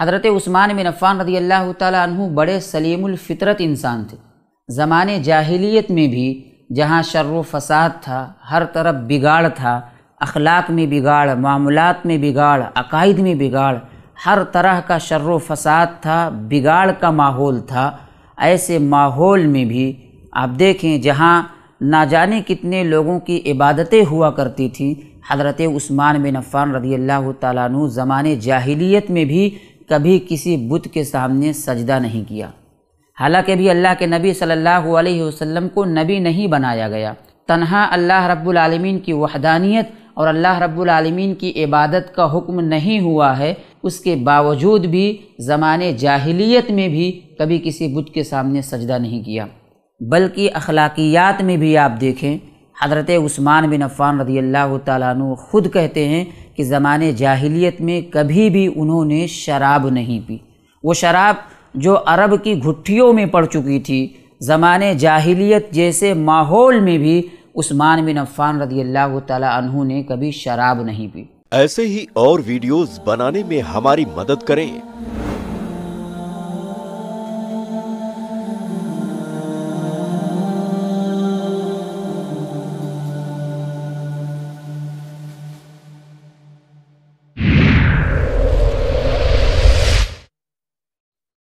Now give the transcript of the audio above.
हज़रत उस्मान बिन अफ़ान रदी अल्लाह तु बड़े सलीमफ़ितरत इंसान थे ज़माने जाहिलियत में भी जहाँ शर्र फसाद था हर तरफ बिगाड़ था अखलाक में बिगाड़ मामलात में बिगाड़ अकायद में बिगाड़ हर तरह का शर्र फसाद था बिगाड़ का माहौल था ऐसे माहौल में भी आप देखें जहाँ ना जाने कितने लोगों की इबादतें हुआ करती थीं हज़रत उस्मान बिन अफ़ान रदी अल्लाह तु ज़मान जाहिलियत में भी कभी किसी बुत के सामने सजदा नहीं किया हालांकि भी अल्लाह के नबी सल्लल्लाहु अलैहि वसल्लम को नबी नहीं बनाया गया तनहा अल्लाह रब्बुल आलमीन की वहदानियत और अल्लाह रब्बुल आलमीन की इबादत का हुक्म नहीं हुआ है उसके बावजूद भी ज़माने जाहिलियत में भी कभी किसी बुत के सामने सजदा नहीं किया बल्कि अखलाकियात में भी आप देखें हज़रत उस्मान बिन अफ़ान रदी अल्लाह तुद कहते हैं कि ज़माने जाहिलियत में कभी भी उन्होंने शराब नहीं पी वो शराब जो अरब की घुट्टियों में पड़ चुकी थी ज़माने जाहिलियत जैसे माहौल में भी उस्मान बिन अफ़ान रज़ी अल्लाह तु ने कभी शराब नहीं पी ऐसे ही और वीडियोस बनाने में हमारी मदद करें